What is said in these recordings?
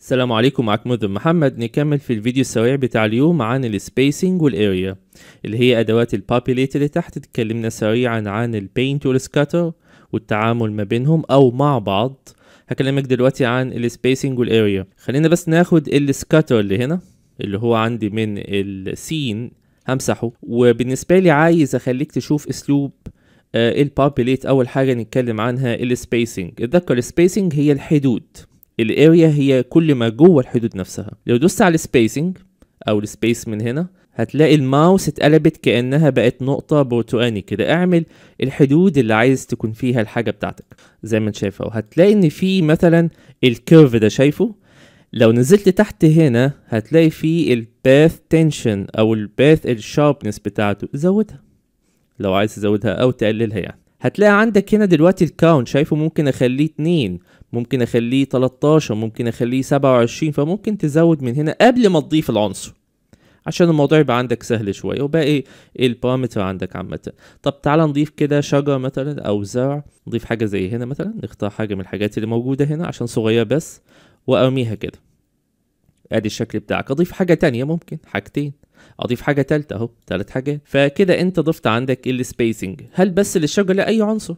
السلام عليكم معكم مذنب محمد نكمل في الفيديو السريع بتاع اليوم عن السبيسنج والاريا اللي هي ادوات البابيليت اللي تحت اتكلمنا سريعا عن البينت والسكاتر والتعامل ما بينهم او مع بعض هكلمك دلوقتي عن السبيسنج والاريا خلينا بس ناخد السكاتر اللي هنا اللي هو عندي من السين همسحه وبالنسبه لي عايز اخليك تشوف اسلوب آه، البابيليت اول حاجه نتكلم عنها السبيسنج اتذكر السبيسنج هي الحدود الاريا هي كل ما جوه الحدود نفسها لو دوست على السبيسنج او السبيس من هنا هتلاقي الماوس اتقلبت كانها بقت نقطه برتقاني كده اعمل الحدود اللي عايز تكون فيها الحاجه بتاعتك زي ما انت شايفها وهتلاقي ان في مثلا الكيرف ده شايفه لو نزلت تحت هنا هتلاقي في الباث تنشن او الباث الشاربنس بتاعته زودها لو عايز تزودها او تقللها يعني هتلاقي عندك هنا دلوقتي الكاونت شايفه ممكن اخليه 2 ممكن اخليه 13 ممكن اخليه 27 فممكن تزود من هنا قبل ما تضيف العنصر عشان الموضوع يبقى عندك سهل شويه وباقي إيه؟ إيه البارامتر عندك عامه طب تعال نضيف كده شجره مثلا او زرع نضيف حاجه زي هنا مثلا نختار حاجه من الحاجات اللي موجوده هنا عشان صغيره بس وارميها كده ادي الشكل بتاعك اضيف حاجه تانية ممكن حاجتين اضيف حاجه ثالثه اهو ثالث حاجات فكده انت ضفت عندك السبيسنج هل بس لا اي عنصر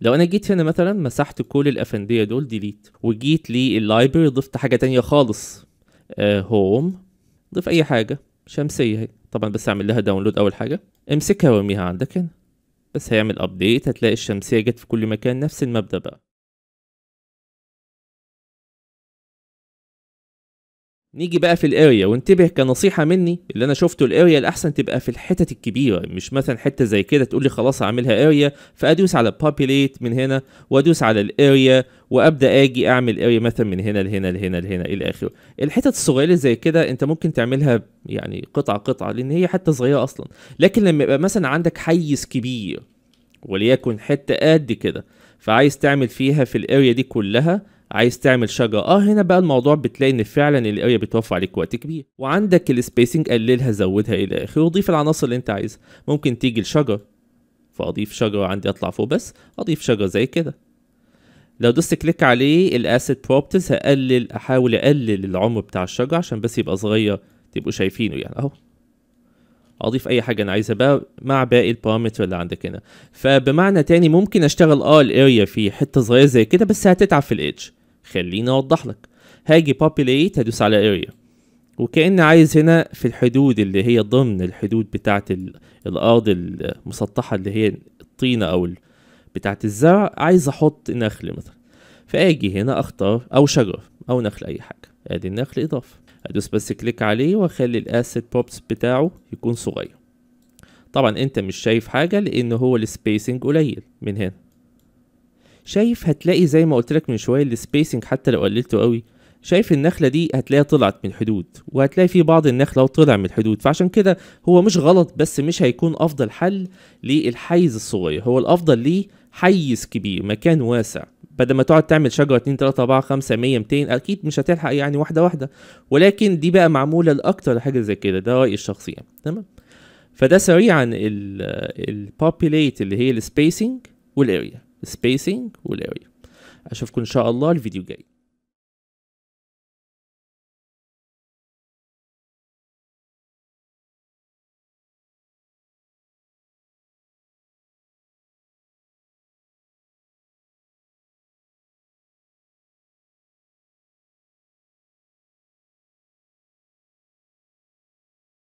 لو انا جيت هنا مثلا مسحت كل الافنديه دول ديليت وجيت لللايبرري ضفت حاجه تانية خالص آه هوم ضيف اي حاجه شمسيه هي طبعا بس اعمل لها داونلود اول حاجه امسكها وارميها عندك هنا بس هيعمل ابديت هتلاقي الشمسيه جت في كل مكان نفس المبدا بقى نيجي بقى في الاريا وانتبه كنصيحه مني اللي انا شفته الاريا الاحسن تبقى في الحتت الكبيره مش مثلا حته زي كده تقول لي خلاص اعملها اريا فادوس على بابيليت من هنا وادوس على الاريا وابدا اجي اعمل اريا مثلا من هنا لهنا لهنا لهنا الى اخره الحتت الصغيره زي كده انت ممكن تعملها يعني قطعه قطعه لان هي حته صغيره اصلا لكن لما يبقى مثلا عندك حيز كبير وليكن حته قد كده فعايز تعمل فيها في الاريا دي كلها عايز تعمل شجره اه هنا بقى الموضوع بتلاقي ان فعلا الاريا بتوفر عليك وقت كبير وعندك السبيسنج قللها زودها الى اخره وضيف العناصر اللي انت عايزها ممكن تيجي لشجر فاضيف شجره عندي اطلع فوق بس اضيف شجره زي كده لو دوست كليك عليه الاسيت بروبتس هقلل احاول اقلل العمر بتاع الشجره عشان بس يبقى صغير تبقوا شايفينه يعني اهو اضيف اي حاجه انا عايزها بقى مع باقي البارامتر اللي عندك هنا فبمعنى تاني ممكن اشتغل اه الاريا في حته صغيره زي كده بس هتتعب في الايدج خليني اوضح لك هاجي populate هدوس على اريا وكأن عايز هنا في الحدود اللي هي ضمن الحدود بتاعة الأرض المسطحة اللي هي الطينة أو بتاعة الزرع عايز أحط نخل مثلا فأجي هنا أختار أو شجر أو نخل أي حاجة أدي النخل إضافة هدوس بس كليك عليه واخلي الاسيت بوبس بتاعه يكون صغير طبعا انت مش شايف حاجة لان هو السبيسنج قليل من هنا شايف هتلاقي زي ما قلت لك من شوية السبيسنج حتى لو قللته قوي شايف النخلة دي هتلاقيها طلعت من الحدود وهتلاقي في بعض النخلة وطلع من الحدود فعشان كده هو مش غلط بس مش هيكون أفضل حل للحيز الصغير هو الأفضل ليه حيز كبير مكان واسع بدل ما تقعد تعمل شجره 2 3 4 5 100 200 اكيد مش هتلحق يعني واحده واحده ولكن دي بقى معموله لاكتر حاجه زي كده ده رايي الشخصي يعني تمام فده سريعا البوبيليت اللي هي السبيسنج والاريا السبيسنج والاريا اشوفكم ان شاء الله الفيديو الجاي